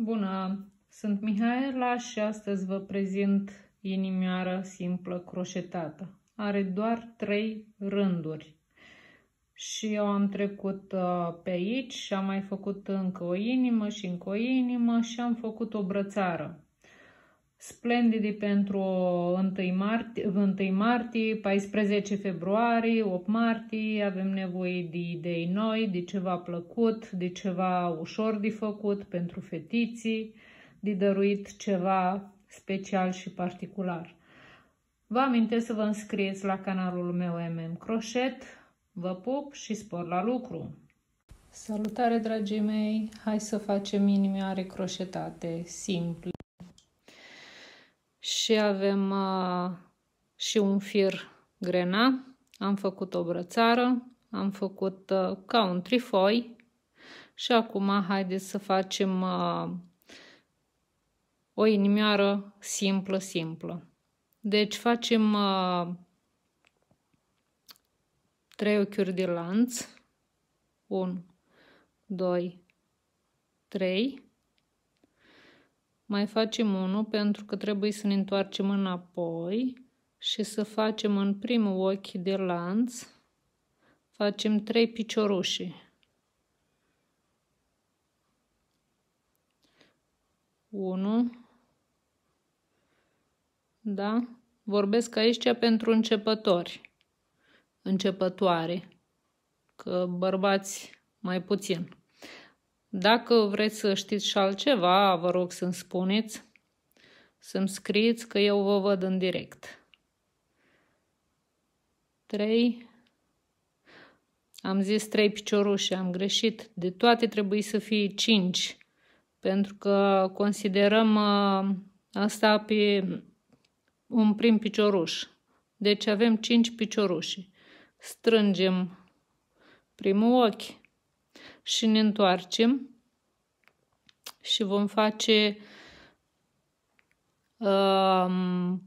Bună! Sunt Mihaela și astăzi vă prezint inimioară simplă croșetată. Are doar 3 rânduri. Și eu am trecut uh, pe aici și am mai făcut încă o inimă și încă o inimă și am făcut o brățară splendide pentru 1 martie, 1 martie, 14 februarie, 8 martie, avem nevoie de idei noi, de ceva plăcut, de ceva ușor de făcut pentru fetiții, de dăruit ceva special și particular. Vă amintesc să vă înscrieți la canalul meu MM Crochet, vă pup și spor la lucru! Salutare dragii mei! Hai să facem inimioare croșetate simple și avem uh, și un fir grena, am făcut o brățară, am făcut uh, ca un trifoi și acum haideți să facem uh, o inimioară simplă, simplă. Deci facem uh, trei uh, ochiuri de lanț, 1, 2, 3 mai facem unul pentru că trebuie să ne întoarcem înapoi și să facem în primul ochi de lanț, facem 3 piciorușii. unu Da? Vorbesc aici pentru începători, începătoare, că bărbați mai puțin. Dacă vreți să știți și altceva, vă rog să-mi spuneți, să-mi scrieți că eu vă văd în direct. 3. Am zis 3 piciorușe, am greșit. De toate trebuie să fie 5, pentru că considerăm uh, asta pe un prim picioruș. Deci avem 5 piciorușe. Strângem primul ochi, și ne întoarcem și vom face um,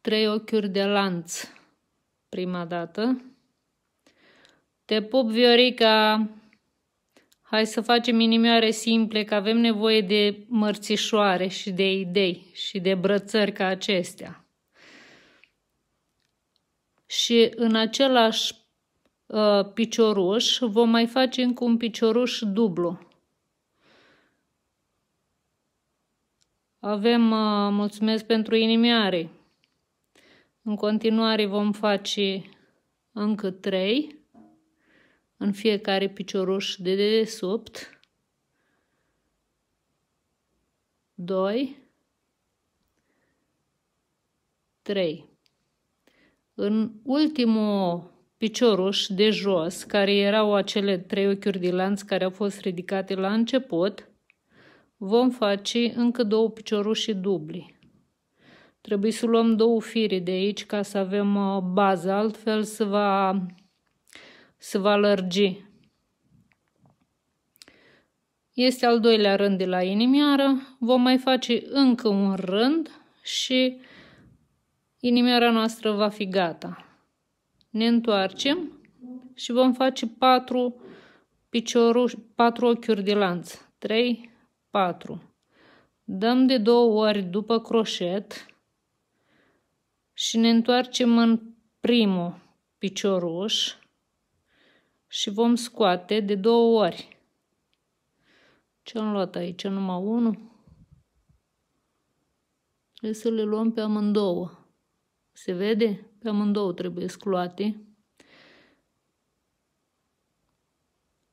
trei ochiuri de lanț prima dată. Te pup, Viorica! Hai să facem inimioare simple, că avem nevoie de mărțișoare și de idei și de brățări ca acestea. Și în același Uh, picioruș, vom mai face încă un picioruș dublu. Avem, uh, mulțumesc pentru inimiare. În continuare vom face încă 3 în fiecare picioruș de dedesubt. 2 3 În ultimul picioruș de jos, care erau acele trei ochiuri de lanț care au fost ridicate la început, vom face încă două piciorușii dubli. Trebuie să luăm două fire de aici ca să avem uh, bază, altfel se va, se va lărgi. Este al doilea rând de la inimioară, vom mai face încă un rând și inimioara noastră va fi gata ne întoarcem și vom face 4 piciorul, 4 ochiuri de lanț. 3, 4. Dăm de două ori după croșet și ne întoarcem în primul picioruș și vom scoate de două ori. Ce am luat aici? Numai unul? Trebuie să le luăm pe amândouă. Se vede? Pe amândouă trebuie scluate.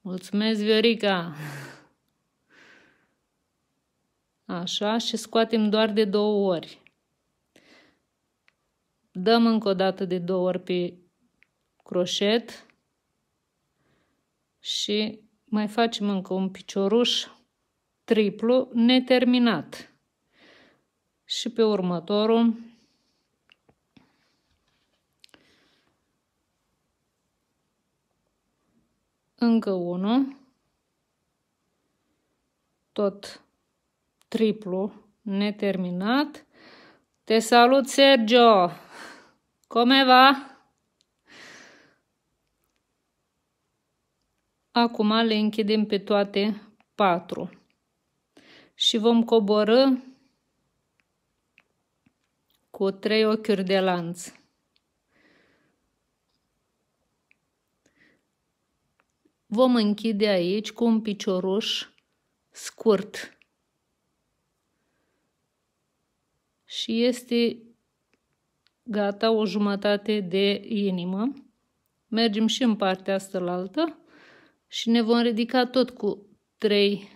Mulțumesc, Viorica! Așa, și scoatem doar de două ori. Dăm încă o dată de două ori pe croșet și mai facem încă un picioruș triplu neterminat. Și pe următorul încă unul, tot triplu neterminat. Te salut, Sergio! Come va? Acum le închidem pe toate patru și vom coborâ cu trei ochiuri de lanț. Vom închide aici cu un picioruș scurt. Și este gata o jumătate de inimă. Mergem și în partea asta și ne vom ridica tot cu 3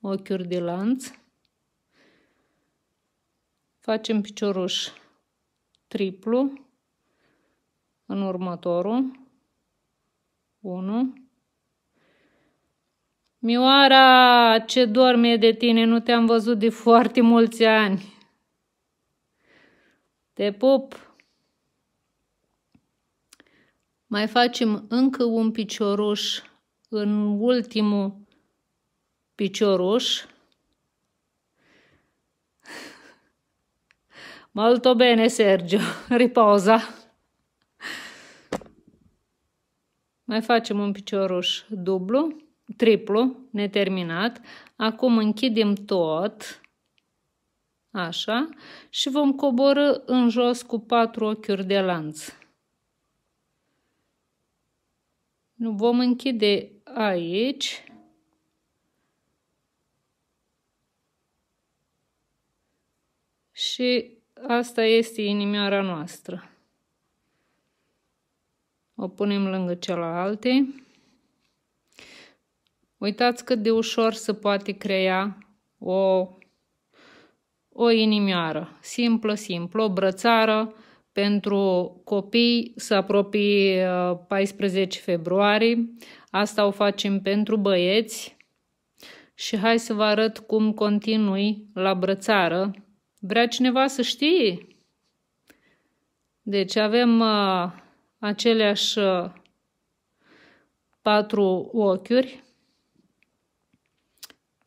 ochiuri de lanț. Facem picioruș triplu în următorul 1 Mioara, ce dorme de tine, nu te-am văzut de foarte mulți ani. Te pup! Mai facem încă un picioruș în ultimul picioruș. Molto bene, Sergio. Riposa. Mai facem un picioruș dublu triplu, neterminat. Acum închidem tot, așa, și vom coborâ în jos cu patru ochiuri de lanț. Vom închide aici. Și asta este inimioara noastră. O punem lângă celelalte. Uitați cât de ușor se poate crea o, o inimioară, simplă, simplă, o brățară pentru copii să apropie 14 uh, februarie. Asta o facem pentru băieți și hai să vă arăt cum continui la brățară. Vrea cineva să știe? Deci avem uh, aceleași uh, patru ochiuri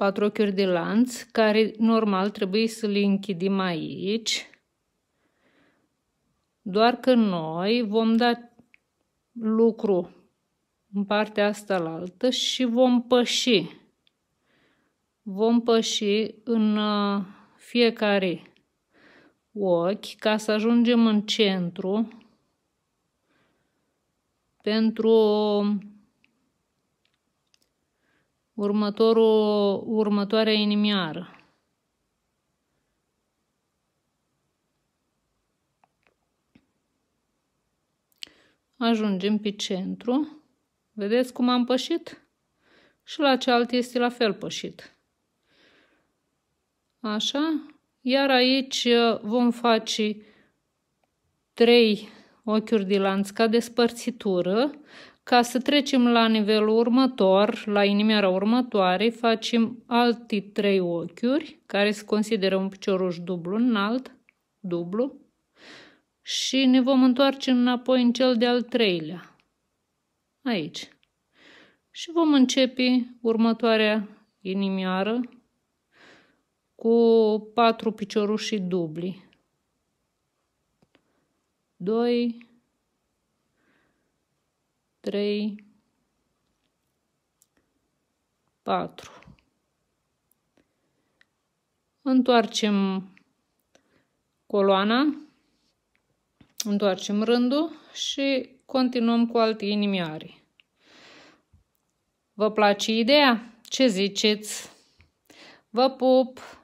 patru ochiuri de lanț, care normal trebuie să le închidem aici, doar că noi vom da lucru în partea asta la altă și vom păși. Vom păși în uh, fiecare ochi ca să ajungem în centru pentru următorul, următoarea inimioară. Ajungem pe centru. Vedeți cum am pășit? Și la cealaltă este la fel pășit. Așa. Iar aici uh, vom face 3 ochiuri de lanț ca despărțitură ca să trecem la nivelul următor, la inimioara următoare, facem alti trei ochiuri, care se consideră un picioruș dublu înalt, dublu, și ne vom întoarce înapoi în cel de-al treilea, aici. Și vom începe următoarea inimioară cu patru piciorușii dubli. 2, 3, 4. Întoarcem coloana, întoarcem rândul și continuăm cu alte inimioare. Vă place ideea? Ce ziceți? Vă pup!